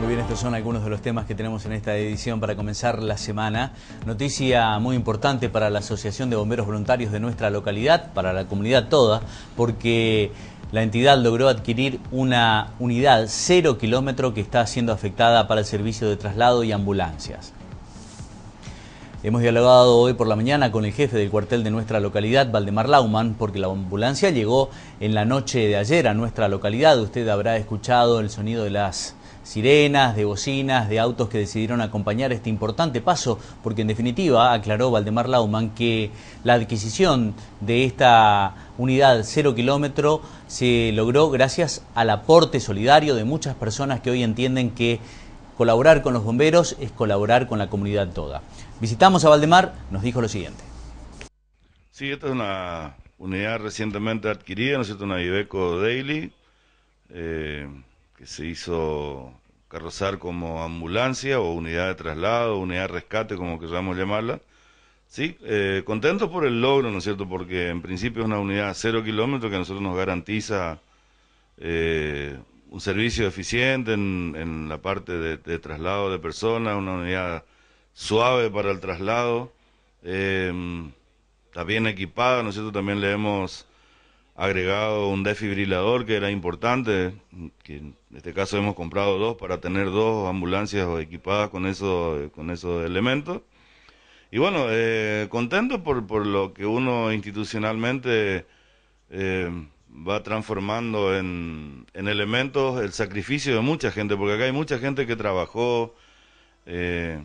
Muy bien, estos son algunos de los temas que tenemos en esta edición para comenzar la semana. Noticia muy importante para la Asociación de Bomberos Voluntarios de nuestra localidad, para la comunidad toda, porque la entidad logró adquirir una unidad cero kilómetro que está siendo afectada para el servicio de traslado y ambulancias. Hemos dialogado hoy por la mañana con el jefe del cuartel de nuestra localidad, Valdemar Lauman, porque la ambulancia llegó en la noche de ayer a nuestra localidad. Usted habrá escuchado el sonido de las sirenas, de bocinas, de autos que decidieron acompañar este importante paso, porque en definitiva aclaró Valdemar Lauman que la adquisición de esta unidad cero kilómetro se logró gracias al aporte solidario de muchas personas que hoy entienden que colaborar con los bomberos es colaborar con la comunidad toda. Visitamos a Valdemar, nos dijo lo siguiente. Sí, esta es una unidad recientemente adquirida, ¿no es cierto? Una Ibeco Daily. Eh, que se hizo carrozar como ambulancia o unidad de traslado, unidad de rescate, como queramos llamarla. Sí, eh, contentos por el logro, ¿no es cierto? Porque en principio es una unidad a cero kilómetros que a nosotros nos garantiza eh, un servicio eficiente en, la parte de, traslado de personas, una unidad suave para el traslado, eh, está bien equipada, ¿no es cierto? También le hemos agregado un desfibrilador que era importante, que en este caso hemos comprado dos para tener dos ambulancias equipadas con, eso, con esos elementos. Y bueno, eh, contento por, lo que uno institucionalmente eh, va transformando en, elementos el sacrificio de mucha gente, porque acá hay mucha gente que trabajó. Eh,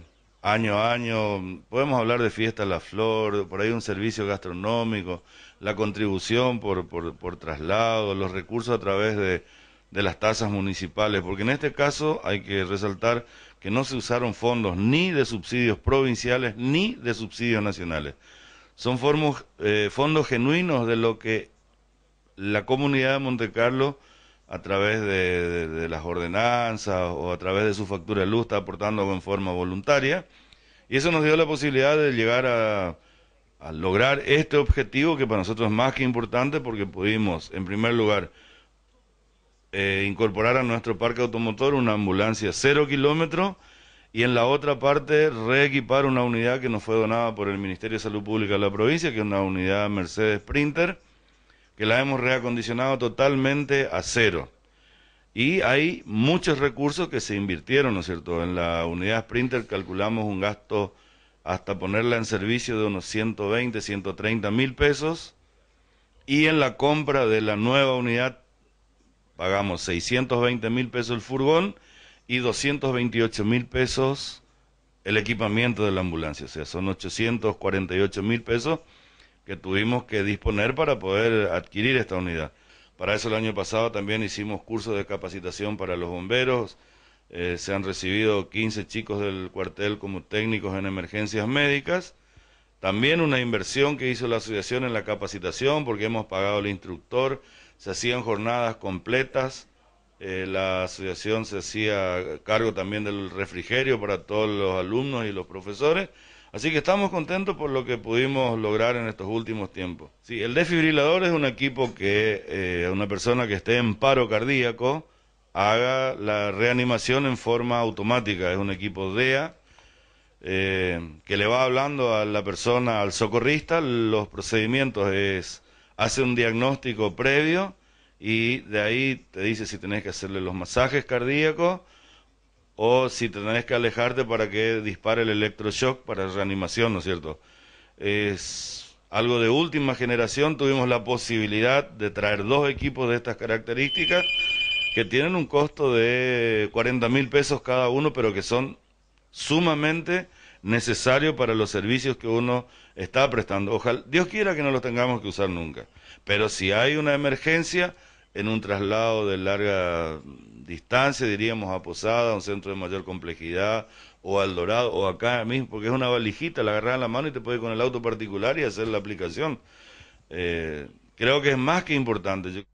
año a año, podemos hablar de Fiesta La Flor, por ahí un servicio gastronómico, la contribución por, por, traslado, los recursos a través de, de las tasas municipales, porque en este caso hay que resaltar que no se usaron fondos ni de subsidios provinciales ni de subsidios nacionales. Son eh, fondos genuinos de lo que la comunidad de Monte Carlo a través de, las ordenanzas o a través de su factura de luz está aportando en forma voluntaria. Y eso nos dio la posibilidad de llegar a, lograr este objetivo que para nosotros es más que importante porque pudimos, en primer lugar, eh, incorporar a nuestro parque automotor una ambulancia cero kilómetro y en la otra parte reequipar una unidad que nos fue donada por el Ministerio de Salud Pública de la provincia, que es una unidad Mercedes Sprinter, que la hemos reacondicionado totalmente a cero. Y hay muchos recursos que se invirtieron, ¿no es cierto? En la unidad Sprinter calculamos un gasto hasta ponerla en servicio de unos 120, 130 mil pesos. Y en la compra de la nueva unidad pagamos 620 mil pesos el furgón y 228 mil pesos el equipamiento de la ambulancia. O sea, son 848 mil pesos que tuvimos que disponer para poder adquirir esta unidad. Para eso el año pasado también hicimos cursos de capacitación para los bomberos. Eh, se han recibido 15 chicos del cuartel como técnicos en emergencias médicas. También una inversión que hizo la asociación en la capacitación porque hemos pagado al instructor. Se hacían jornadas completas. Eh, la asociación se hacía cargo también del refrigerio para todos los alumnos y los profesores. Así que estamos contentos por lo que pudimos lograr en estos últimos tiempos. el desfibrilador es un equipo que eh, una persona que esté en paro cardíaco haga la reanimación en forma automática. Es un equipo DEA eh, que le va hablando a la persona, al socorrista, los procedimientos es, hace un diagnóstico previo y de ahí te dice si tenés que hacerle los masajes cardíacos o si tenés que alejarte para que dispare el electroshock para reanimación, ¿no es cierto? Es algo de última generación, tuvimos la posibilidad de traer dos equipos de estas características que tienen un costo de 40 mil pesos cada uno, pero que son sumamente necesarios para los servicios que uno está prestando. Ojalá, Dios quiera que no los tengamos que usar nunca, pero si hay una emergencia, en un traslado de larga distancia, diríamos, a Posada, a un centro de mayor complejidad, o al Dorado, o acá mismo, porque es una valijita, la agarras en la mano y te puedes ir con el auto particular y hacer la aplicación. Eh, creo que es más que importante.